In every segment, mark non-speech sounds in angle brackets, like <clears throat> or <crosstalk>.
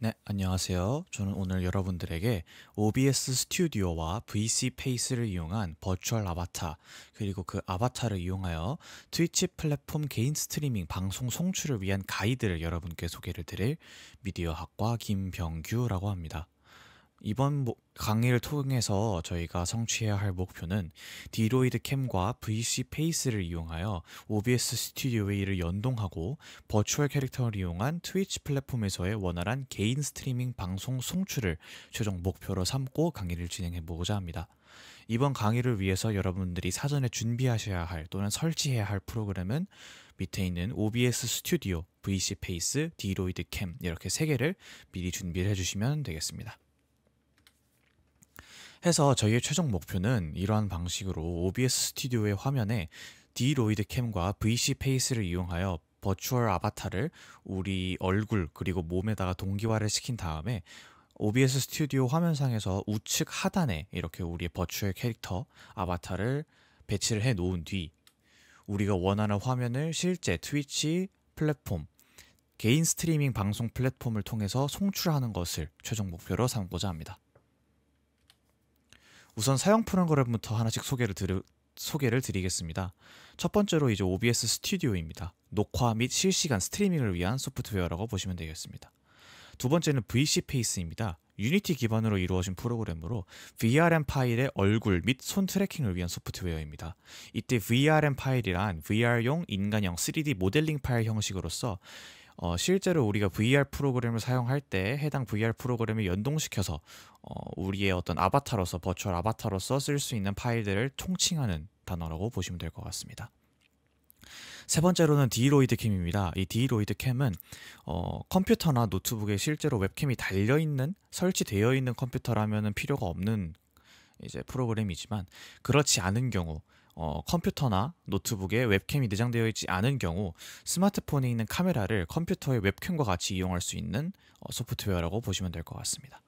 네, 안녕하세요. 저는 오늘 여러분들에게 OBS 스튜디오와 VC 페이스를 이용한 버추얼 아바타, 그리고 그 아바타를 이용하여 트위치 플랫폼 개인 스트리밍 방송 송출을 위한 가이드를 여러분께 소개를 드릴 미디어학과 김병규라고 합니다. 이번 강의를 통해서 저희가 성취해야 할 목표는 디로이드 캠과 VC 페이스를 이용하여 OBS 스튜디오 A를 연동하고 버추얼 캐릭터를 이용한 트위치 플랫폼에서의 원활한 개인 스트리밍 방송 송출을 최종 목표로 삼고 강의를 진행해 보고자 합니다. 이번 강의를 위해서 여러분들이 사전에 준비하셔야 할 또는 설치해야 할 프로그램은 밑에 있는 OBS 스튜디오, VC 페이스, 디로이드 캠 이렇게 세 개를 미리 준비를 해주시면 되겠습니다. 해서 저희의 최종 목표는 이러한 방식으로 OBS 스튜디오의 화면에 디로이드 캠과 VC 페이스를 이용하여 버추얼 아바타를 우리 얼굴 그리고 몸에다가 동기화를 시킨 다음에 OBS 스튜디오 화면상에서 우측 하단에 이렇게 우리의 버추얼 캐릭터 아바타를 배치를 해 놓은 뒤 우리가 원하는 화면을 실제 트위치 플랫폼 개인 스트리밍 방송 플랫폼을 통해서 송출하는 것을 최종 목표로 삼고자 합니다. 우선 사용 프로그램부터 하나씩 소개를 드리, 소개를 드리겠습니다. 첫 번째로 이제 OBS 스튜디오입니다. 녹화 및 실시간 스트리밍을 위한 소프트웨어라고 보시면 되겠습니다. 두 번째는 VC 페이스입니다. 유니티 기반으로 이루어진 프로그램으로 VRM 파일의 얼굴 및 손 트래킹을 위한 소프트웨어입니다. 이때 VRM 파일이란 VR용 인간형 3D 모델링 파일 형식으로서 어, 실제로 우리가 VR 프로그램을 사용할 때 해당 VR 프로그램을 연동시켜서 어, 우리의 어떤 아바타로서 버추얼 아바타로서 쓸 수 있는 파일들을 통칭하는 단어라고 보시면 될 것 같습니다. 세 번째로는 디로이드 캠입니다. 이 디로이드 캠은 어, 컴퓨터나 노트북에 실제로 웹캠이 달려 있는 설치되어 있는 컴퓨터라면 필요가 없는 이제 프로그램이지만 그렇지 않은 경우 어, 컴퓨터나 노트북에 웹캠이 내장되어 있지 않은 경우 스마트폰에 있는 카메라를 컴퓨터의 웹캠과 같이 이용할 수 있는 어, 소프트웨어라고 보시면 될 것 같습니다.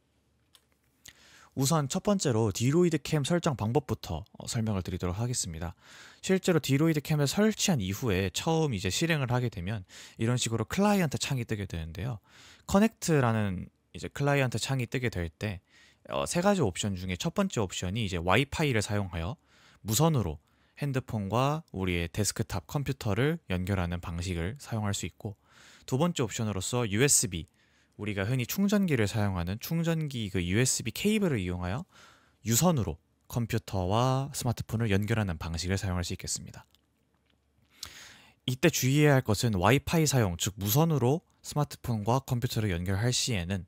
우선 첫 번째로 디로이드 캠 설정 방법부터 어, 설명을 드리도록 하겠습니다. 실제로 디로이드 캠을 설치한 이후에 처음 이제 실행을 하게 되면 이런 식으로 클라이언트 창이 뜨게 되는데요. 커넥트라는 이제 클라이언트 창이 뜨게 될 때세 어, 가지 옵션 중에 첫 번째 옵션이 이제 와이파이를 사용하여 무선으로 핸드폰과 우리의 데스크탑 컴퓨터를 연결하는 방식을 사용할 수 있고 두 번째 옵션으로서 USB 우리가 흔히 충전기를 사용하는 충전기 그 USB 케이블을 이용하여 유선으로 컴퓨터와 스마트폰을 연결하는 방식을 사용할 수 있겠습니다. 이때 주의해야 할 것은 와이파이 사용, 즉 무선으로 스마트폰과 컴퓨터를 연결할 시에는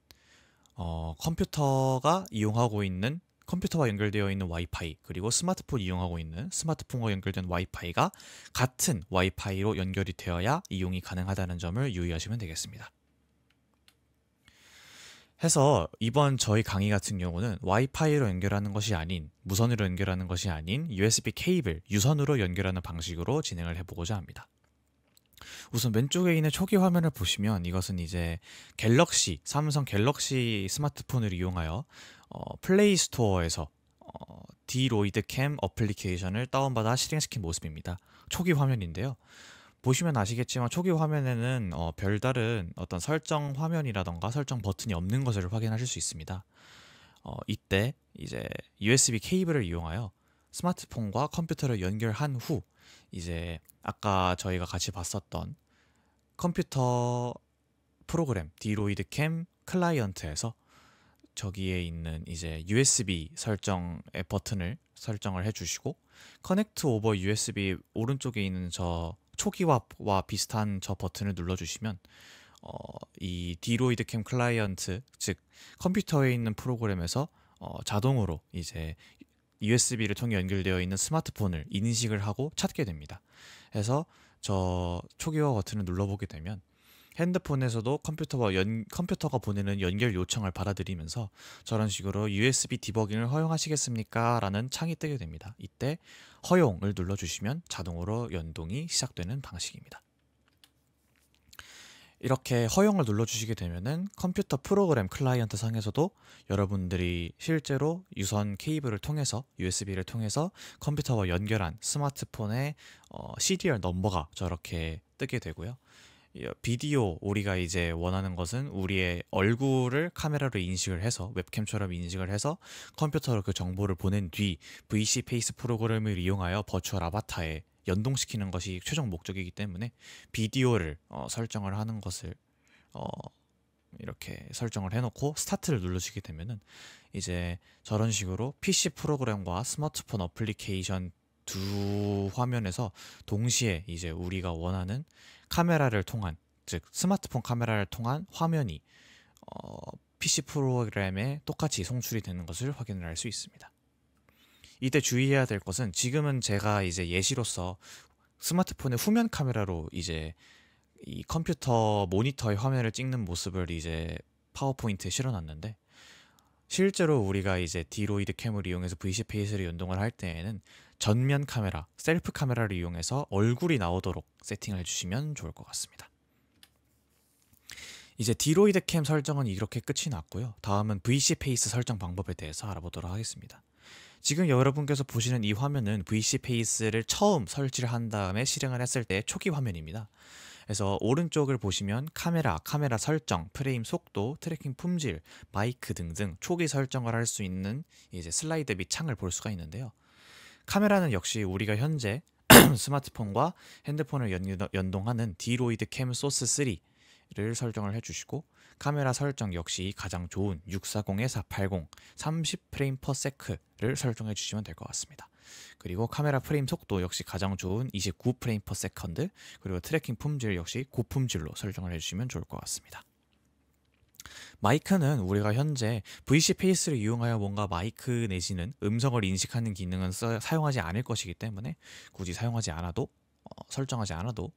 어, 컴퓨터가 이용하고 있는 컴퓨터와 연결되어 있는 와이파이 그리고 스마트폰 이용하고 있는 스마트폰과 연결된 와이파이가 같은 와이파이로 연결이 되어야 이용이 가능하다는 점을 유의하시면 되겠습니다. 해서 이번 저희 강의 같은 경우는 와이파이로 연결하는 것이 아닌 무선으로 연결하는 것이 아닌 USB 케이블 유선으로 연결하는 방식으로 진행을 해보고자 합니다. 우선 왼쪽에 있는 초기 화면을 보시면 이것은 이제 갤럭시, 삼성 갤럭시 스마트폰을 이용하여 어, 플레이 스토어에서 어, 디로이드 캠 어플리케이션을 다운받아 실행시킨 모습입니다. 초기 화면인데요. 보시면 아시겠지만 초기 화면에는 어, 별다른 어떤 설정 화면이라던가 설정 버튼이 없는 것을 확인하실 수 있습니다. 어, 이때 이제 USB 케이블을 이용하여 스마트폰과 컴퓨터를 연결한 후 이제 아까 저희가 같이 봤었던 컴퓨터 프로그램 디로이드 캠 클라이언트에서 저기에 있는 이제 USB 설정의 버튼을 설정을 해주시고 커넥트 오버 USB 오른쪽에 있는 저 초기화와 비슷한 저 버튼을 눌러주시면 어, 이 디로이드 캠 클라이언트 즉 컴퓨터에 있는 프로그램에서 어, 자동으로 이제 USB를 통해 연결되어 있는 스마트폰을 인식을 하고 찾게 됩니다. 그래서 저 초기화 버튼을 눌러보게 되면 핸드폰에서도 컴퓨터와 연, 컴퓨터가 보내는 연결 요청을 받아들이면서 저런 식으로 USB 디버깅을 허용하시겠습니까? 라는 창이 뜨게 됩니다. 이때 허용을 눌러주시면 자동으로 연동이 시작되는 방식입니다. 이렇게 허용을 눌러주시게 되면은 컴퓨터 프로그램 클라이언트 상에서도 여러분들이 실제로 유선 케이블을 통해서 USB를 통해서 컴퓨터와 연결한 스마트폰의 어, CDR 넘버가 저렇게 뜨게 되고요. 비디오 우리가 이제 원하는 것은 우리의 얼굴을 카메라로 인식을 해서 웹캠처럼 인식을 해서 컴퓨터로 그 정보를 보낸 뒤 VC 페이스 프로그램을 이용하여 버추얼 아바타에 연동시키는 것이 최종 목적이기 때문에 비디오를 어, 설정을 하는 것을 어, 이렇게 설정을 해놓고 스타트를 누르시게 되면은 이제 저런 식으로 PC 프로그램과 스마트폰 어플리케이션 두 화면에서 동시에 이제 우리가 원하는 카메라를 통한 즉 스마트폰 카메라를 통한 화면이 어, PC 프로그램에 똑같이 송출이 되는 것을 확인을 할 수 있습니다. 이때 주의해야 될 것은 지금은 제가 이제 예시로서 스마트폰의 후면 카메라로 이제 이 컴퓨터 모니터의 화면을 찍는 모습을 이제 파워포인트에 실어놨는데 실제로 우리가 이제 디로이드 캠을 이용해서 VC 페이스를 연동을 할 때에는 전면 카메라, 셀프 카메라를 이용해서 얼굴이 나오도록 세팅을 해주시면 좋을 것 같습니다. 이제 디로이드 캠 설정은 이렇게 끝이 났고요. 다음은 VC 페이스 설정 방법에 대해서 알아보도록 하겠습니다. 지금 여러분께서 보시는 이 화면은 VC 페이스를 처음 설치를 한 다음에 실행을 했을 때 초기 화면입니다. 그래서 오른쪽을 보시면 카메라, 카메라 설정, 프레임 속도, 트래킹 품질, 마이크 등등 초기 설정을 할 수 있는 이제 슬라이드 및 창을 볼 수가 있는데요. 카메라는 역시 우리가 현재 <clears throat> 스마트폰과 핸드폰을 연, 동하는 디로이드 캠 소스 3를 설정을 해주시고 카메라 설정 역시 가장 좋은 640에 480 30프레임 퍼 세크를 설정해 주시면 될 것 같습니다. 그리고 카메라 프레임 속도 역시 가장 좋은 29프레임 퍼 세컨드 그리고 트래킹 품질 역시 고품질로 설정을 해주시면 좋을 것 같습니다. 마이크는 우리가 현재 VC 페이스를 이용하여 뭔가 마이크 내지는 음성을 인식하는 기능은 써, 사용하지 않을 것이기 때문에 굳이 사용하지 않아도 어, 설정하지 않아도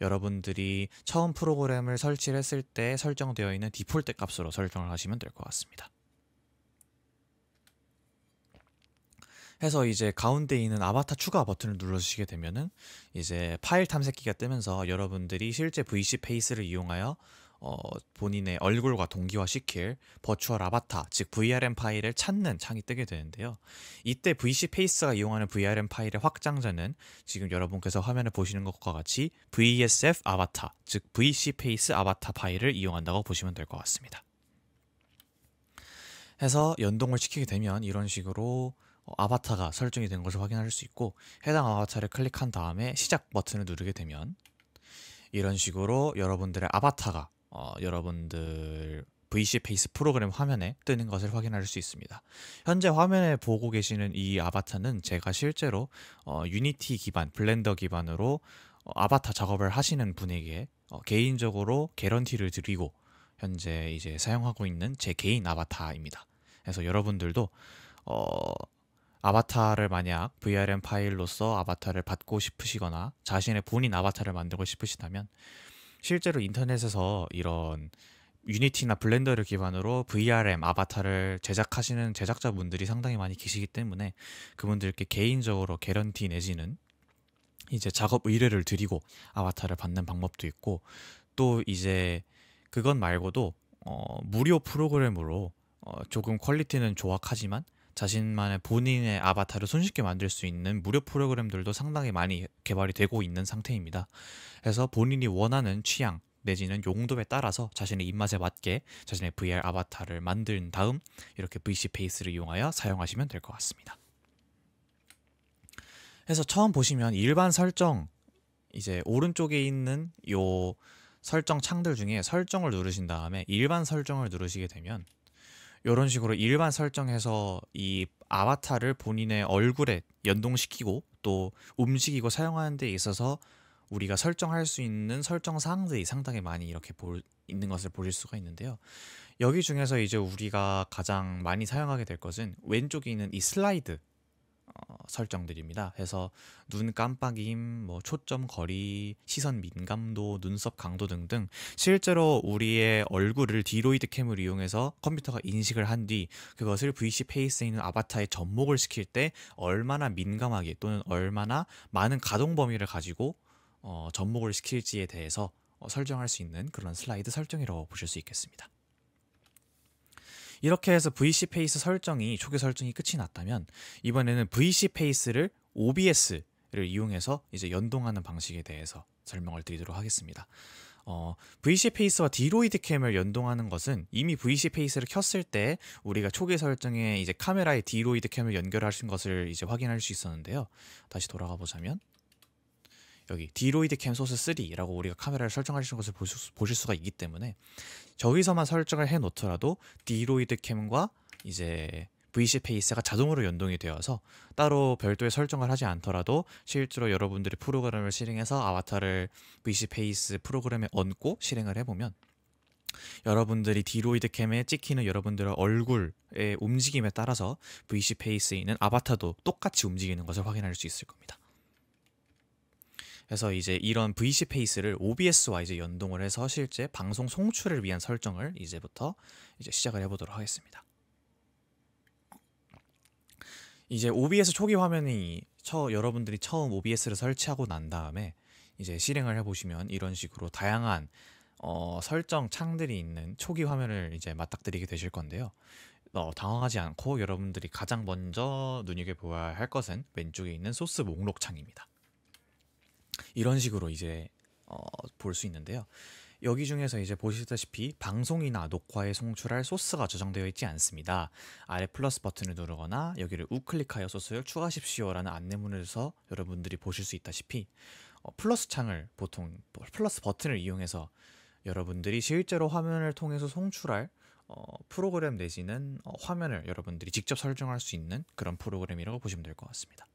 여러분들이 처음 프로그램을 설치를 했을 때 설정되어 있는 디폴트 값으로 설정을 하시면 될 것 같습니다. 해서 이제 가운데 있는 아바타 추가 버튼을 눌러주시게 되면은 이제 파일 탐색기가 뜨면서 여러분들이 실제 VC 페이스를 이용하여 어, 본인의 얼굴과 동기화시킬 버추얼 아바타, 즉 VRM 파일을 찾는 창이 뜨게 되는데요. 이때 VC 페이스가 이용하는 VRM 파일의 확장자는 지금 여러분께서 화면에 보시는 것과 같이 VSF 아바타, 즉 VC 페이스 아바타 파일을 이용한다고 보시면 될 것 같습니다. 해서 연동을 시키게 되면 이런 식으로 어, 아바타가 설정이 된 것을 확인할 수 있고 해당 아바타를 클릭한 다음에 시작 버튼을 누르게 되면 이런 식으로 여러분들의 아바타가 어, 여러분들 VC 페이스 프로그램 화면에 뜨는 것을 확인할 수 있습니다. 현재 화면에 보고 계시는 이 아바타는 제가 실제로 어, 유니티 기반, 블렌더 기반으로 어, 아바타 작업을 하시는 분에게 어, 개인적으로 개런티를 드리고 현재 이제 사용하고 있는 제 개인 아바타입니다. 그래서 여러분들도 어, 아바타를 만약 VRM 파일로서 아바타를 받고 싶으시거나 자신의 본인 아바타를 만들고 싶으시다면 실제로 인터넷에서 이런 유니티나 블렌더를 기반으로 VRM 아바타를 제작하시는 제작자분들이 상당히 많이 계시기 때문에 그분들께 개인적으로 개런티 내지는 이제 작업 의뢰를 드리고 아바타를 받는 방법도 있고 또 이제 그건 말고도 어, 무료 프로그램으로 어, 조금 퀄리티는 조악하지만 자신만의 본인의 아바타를 손쉽게 만들 수 있는 무료 프로그램들도 상당히 많이 개발이 되고 있는 상태입니다. 그래서 본인이 원하는 취향 내지는 용도에 따라서 자신의 입맛에 맞게 자신의 VR 아바타를 만든 다음 이렇게 VC 페이스를 이용하여 사용하시면 될 것 같습니다. 그래서 처음 보시면 일반 설정 이제 오른쪽에 있는 요 설정 창들 중에 설정을 누르신 다음에 일반 설정을 누르시게 되면 이런 식으로 일반 설정해서 이 아바타를 본인의 얼굴에 연동시키고 또 움직이고 사용하는 데 있어서 우리가 설정할 수 있는 설정 사항들이 상당히 많이 이렇게 볼, 있는 것을 보실 수가 있는데요. 여기 중에서 이제 우리가 가장 많이 사용하게 될 것은 왼쪽에 있는 이 슬라이드 어, 설정들입니다. 그래서 눈 깜빡임, 뭐 초점 거리, 시선 민감도, 눈썹 강도 등등 실제로 우리의 얼굴을 디로이드 캠을 이용해서 컴퓨터가 인식을 한 뒤 그것을 VC 페이스에 있는 아바타에 접목을 시킬 때 얼마나 민감하게 또는 얼마나 많은 가동 범위를 가지고 어, 접목을 시킬지에 대해서 어, 설정할 수 있는 그런 슬라이드 설정이라고 보실 수 있겠습니다. 이렇게 해서 VC 페이스 설정이 초기 설정이 끝이 났다면 이번에는 VC 페이스를 OBS를 이용해서 이제 연동하는 방식에 대해서 설명을 드리도록 하겠습니다. 어, VC 페이스와 디로이드 캠을 연동하는 것은 이미 VC 페이스를 켰을 때 우리가 초기 설정에 이제 카메라에 디로이드 캠을 연결하신 것을 이제 확인할 수 있었는데요. 다시 돌아가 보자면 여기 디로이드 캠 소스 3라고 우리가 카메라를 설정하시는 것을 보수, 보실 수가 있기 때문에 저기서만 설정을 해 놓더라도 디로이드 캠과 이제 VC 페이스가 자동으로 연동이 되어서 따로 별도의 설정을 하지 않더라도 실제로 여러분들이 프로그램을 실행해서 아바타를 VC 페이스 프로그램에 얹고 실행을 해보면 여러분들이 디로이드 캠에 찍히는 여러분들의 얼굴의 움직임에 따라서 VC 페이스에 있는 아바타도 똑같이 움직이는 것을 확인할 수 있을 겁니다. 그래서 이제 이런 VC 페이스를 OBS와 이제 연동을 해서 실제 방송 송출을 위한 설정을 이제부터 이제 시작을 해보도록 하겠습니다. 이제 OBS 초기 화면이 처, 여러분들이 처음 OBS를 설치하고 난 다음에 이제 실행을 해보시면 이런 식으로 다양한 어, 설정 창들이 있는 초기 화면을 이제 맞닥뜨리게 되실 건데요. 어, 당황하지 않고 여러분들이 가장 먼저 눈여겨보아야 할 것은 왼쪽에 있는 소스 목록 창입니다. 이런 식으로 이제 어, 볼수 있는데요. 여기 중에서 이제 보시다시피 방송이나 녹화에 송출할 소스가 저장되어 있지 않습니다. 아래 플러스 버튼을 누르거나 여기를 우클릭하여 소스를 추가하십시오라는 안내문에서 여러분들이 보실 수 있다시피 어, 플러스 창을 보통 뭐 플러스 버튼을 이용해서 여러분들이 실제로 화면을 통해서 송출할 어, 프로그램 내지는 어, 화면을 여러분들이 직접 설정할 수 있는 그런 프로그램이라고 보시면 될 것 같습니다.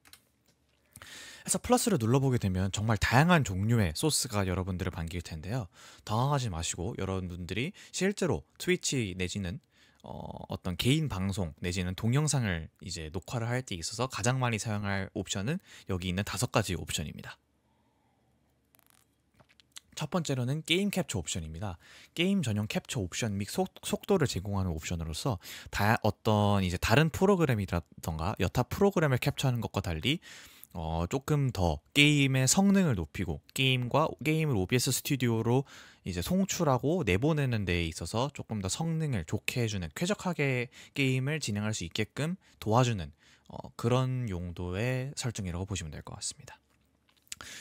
해서 플러스를 눌러보게 되면 정말 다양한 종류의 소스가 여러분들을 반길 텐데요. 당황하지 마시고 여러분들이 실제로 트위치 내지는 어, 어떤 개인 방송 내지는 동영상을 이제 녹화를 할 때 있어서 가장 많이 사용할 옵션은 여기 있는 다섯 가지 옵션입니다. 첫 번째로는 게임 캡처 옵션입니다. 게임 전용 캡처 옵션 및 속, 도를 제공하는 옵션으로서 다, 어떤 이제 다른 프로그램이라던가 여타 프로그램을 캡처하는 것과 달리 어, 조금 더 게임의 성능을 높이고 게임과 게임을 OBS 스튜디오로 이제 송출하고 내보내는 데에 있어서 조금 더 성능을 좋게 해주는 쾌적하게 게임을 진행할 수 있게끔 도와주는 어, 그런 용도의 설정이라고 보시면 될 것 같습니다.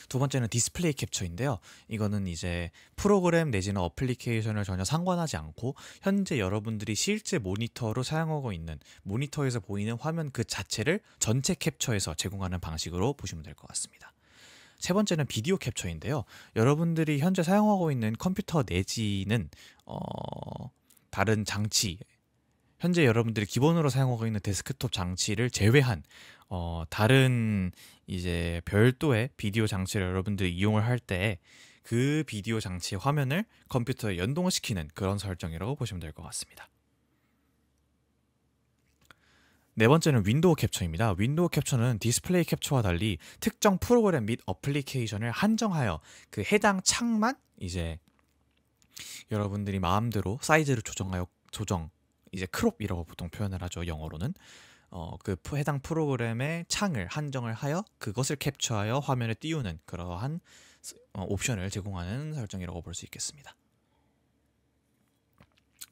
두 번째는 디스플레이 캡처인데요. 이거는 이제 프로그램 내지는 어플리케이션을 전혀 상관하지 않고 현재 여러분들이 실제 모니터로 사용하고 있는 모니터에서 보이는 화면 그 자체를 전체 캡처해서 제공하는 방식으로 보시면 될 것 같습니다. 세 번째는 비디오 캡처인데요. 여러분들이 현재 사용하고 있는 컴퓨터 내지는 어... 다른 장치 현재 여러분들이 기본으로 사용하고 있는 데스크톱 장치를 제외한 어, 다른 이제 별도의 비디오 장치를 여러분들이 이용을 할 때 그 비디오 장치 화면을 컴퓨터에 연동 시키는 그런 설정이라고 보시면 될 것 같습니다. 네 번째는 윈도우 캡처입니다. 윈도우 캡처는 디스플레이 캡처와 달리 특정 프로그램 및 어플리케이션을 한정하여 그 해당 창만 이제 여러분들이 마음대로 사이즈를 조정하여 조정 이제 크롭이라고 보통 표현을 하죠 영어로는 어, 그 해당 프로그램의 창을 한정을 하여 그것을 캡처하여 화면에 띄우는 그러한 어, 옵션을 제공하는 설정이라고 볼 수 있겠습니다.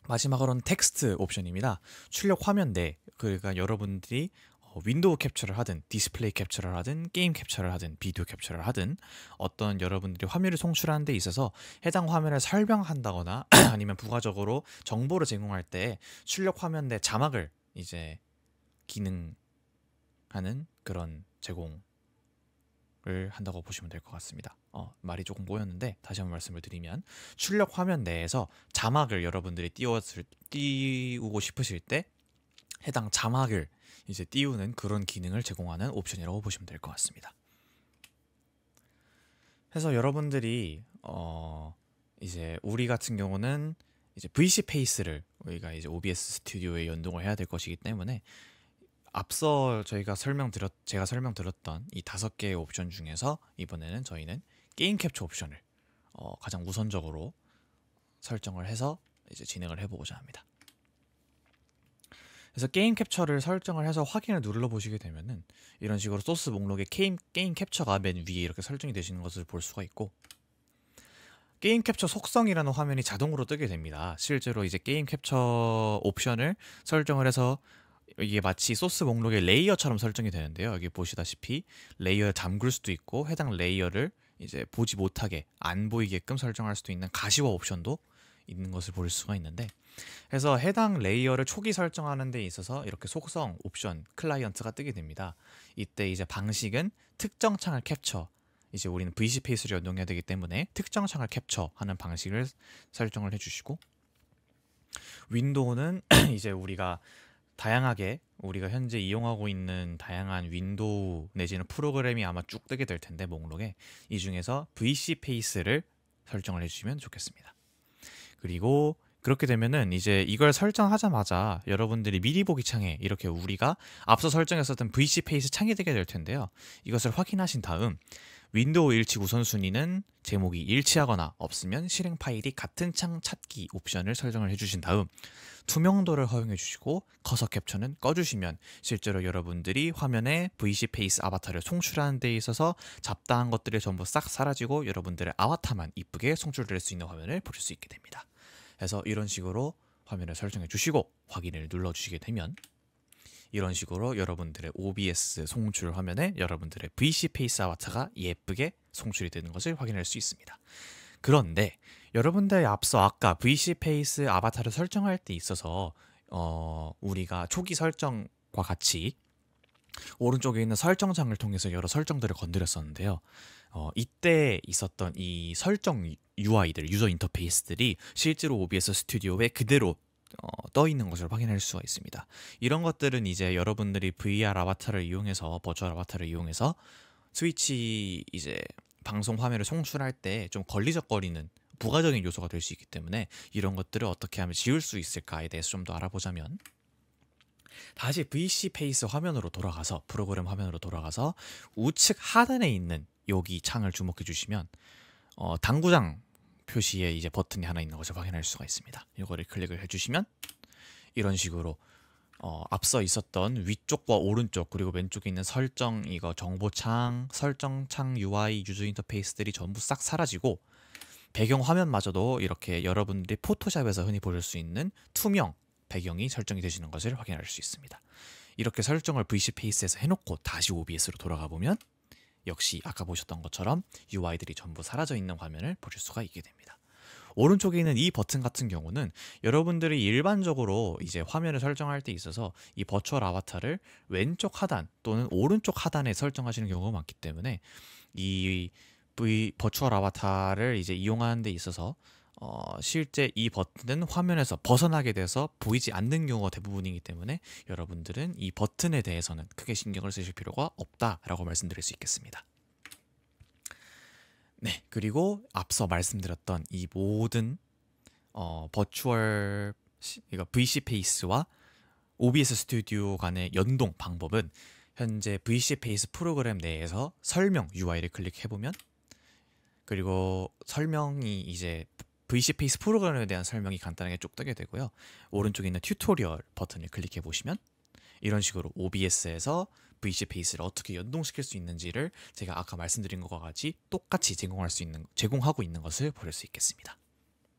마지막으로는 텍스트 옵션입니다. 출력 화면 내 그러니까 여러분들이 어, 윈도우 캡처를 하든 디스플레이 캡처를 하든 게임 캡처를 하든 비디오 캡처를 하든 어떤 여러분들이 화면을 송출하는 데 있어서 해당 화면을 설명한다거나 <clears throat> 아니면 부가적으로 정보를 제공할 때 출력 화면 내 자막을 이제 기능하는 그런 제공을 한다고 보시면 될 것 같습니다. 어, 말이 조금 꼬였는데 다시 한번 말씀을 드리면 출력 화면 내에서 자막을 여러분들이 띄웠을, 띄우고 싶으실 때 해당 자막을 이제 띄우는 그런 기능을 제공하는 옵션이라고 보시면 될 것 같습니다. 해서 여러분들이 어 이제 우리 같은 경우는 이제 VC 페이스를 우리가 이제 OBS 스튜디오에 연동을 해야 될 것이기 때문에 앞서 저희가 설명드렸 제가 설명드렸던 이 다섯 개의 옵션 중에서 이번에는 저희는 게임 캡처 옵션을 어, 가장 우선적으로 설정을 해서 이제 진행을 해보고자 합니다. 그래서 게임 캡처를 설정을 해서 확인을 눌러 보시게 되면은 이런 식으로 소스 목록에 게임, 게임 캡처가 맨 위에 이렇게 설정이 되시는 것을 볼 수가 있고 게임 캡처 속성이라는 화면이 자동으로 뜨게 됩니다. 실제로 이제 게임 캡처 옵션을 설정을 해서 이게 마치 소스 목록의 레이어처럼 설정이 되는데요. 여기 보시다시피 레이어를 잠글 수도 있고 해당 레이어를 이제 보지 못하게 안 보이게끔 설정할 수도 있는 가시화 옵션도 있는 것을 볼 수가 있는데 그래서 해당 레이어를 초기 설정하는 데 있어서 이렇게 속성 옵션 클라이언트가 뜨게 됩니다. 이때 이제 방식은 특정 창을 캡처 이제 우리는 VC 페이스를 연동해야 되기 때문에 특정 창을 캡처하는 방식을 설정을 해주시고 윈도우는 <clears throat> 이제 우리가 다양하게 우리가 현재 이용하고 있는 다양한 윈도우 내지는 프로그램이 아마 쭉 뜨게 될 텐데 목록에 이 중에서 VC 페이스를 설정을 해주시면 좋겠습니다. 그리고 그렇게 되면은 이제 이걸 설정하자마자 여러분들이 미리 보기 창에 이렇게 우리가 앞서 설정했었던 VC 페이스 창이 되게 될 텐데요. 이것을 확인하신 다음 윈도우 일치 우선순위는 제목이 일치하거나 없으면 실행 파일이 같은 창 찾기 옵션을 설정을 해주신 다음 투명도를 허용해 주시고 커서 캡처는 꺼주시면 실제로 여러분들이 화면에 VC 페이스 아바타를 송출하는 데 있어서 잡다한 것들이 전부 싹 사라지고 여러분들의 아바타만 이쁘게 송출될 수 있는 화면을 보실 수 있게 됩니다. 그래서 이런 식으로 화면을 설정해 주시고 확인을 눌러 주시게 되면 이런 식으로 여러분들의 OBS 송출 화면에 여러분들의 VC 페이스 아바타가 예쁘게 송출이 되는 것을 확인할 수 있습니다. 그런데 여러분들 앞서 아까 VC 페이스 아바타를 설정할 때 있어서 어, 우리가 초기 설정과 같이 오른쪽에 있는 설정창을 통해서 여러 설정들을 건드렸었는데요. 어, 이때 있었던 이 설정 UI들, 유저 인터페이스들이 실제로 OBS 스튜디오에 그대로 어, 떠 있는 것을 확인할 수가 있습니다. 이런 것들은 이제 여러분들이 VR 아바타를 이용해서 버추얼 아바타를 이용해서 스위치 이제 방송 화면을 송출할 때 좀 걸리적거리는 부가적인 요소가 될 수 있기 때문에 이런 것들을 어떻게 하면 지울 수 있을까에 대해서 좀 더 알아보자면 다시 VC 페이스 화면으로 돌아가서 프로그램 화면으로 돌아가서 우측 하단에 있는 여기 창을 주목해 주시면 어, 당구장 표시에 이제 버튼이 하나 있는 것을 확인할 수가 있습니다. 이거를 클릭을 해주시면 이런 식으로 어, 앞서 있었던 위쪽과 오른쪽 그리고 왼쪽에 있는 설정 이거 정보창, 설정창 UI 유저 인터페이스들이 전부 싹 사라지고 배경 화면마저도 이렇게 여러분들이 포토샵에서 흔히 보실 수 있는 투명 배경이 설정이 되시는 것을 확인할 수 있습니다. 이렇게 설정을 VC 페이스에서 해놓고 다시 OBS로 돌아가 보면 역시 아까 보셨던 것처럼 UI들이 전부 사라져 있는 화면을 보실 수가 있게 됩니다. 오른쪽에 있는 이 버튼 같은 경우는 여러분들이 일반적으로 이제 화면을 설정할 때 있어서 이 버추얼 아바타를 왼쪽 하단 또는 오른쪽 하단에 설정하시는 경우가 많기 때문에 이 V 버추얼 아바타를 이제 이용하는 데 있어서 어, 실제 이 버튼은 화면에서 벗어나게 돼서 보이지 않는 경우가 대부분이기 때문에 여러분들은 이 버튼에 대해서는 크게 신경을 쓰실 필요가 없다라고 말씀드릴 수 있겠습니다. 네, 그리고 앞서 말씀드렸던 이 모든 어, 버추얼 이거 VC 페이스와 OBS 스튜디오 간의 연동 방법은 현재 VC 페이스 프로그램 내에서 설명 UI를 클릭해 보면 그리고 설명이 이제 VC 페이스 프로그램에 대한 설명이 간단하게 쭉 뜨게 되고요. 오른쪽에 있는 튜토리얼 버튼을 클릭해 보시면 이런 식으로 OBS에서 VC페이스를 어떻게 연동시킬 수 있는지를 제가 아까 말씀드린 것과 같이 똑같이 제공할 수 있는 제공하고 있는 것을 보실 수 있겠습니다.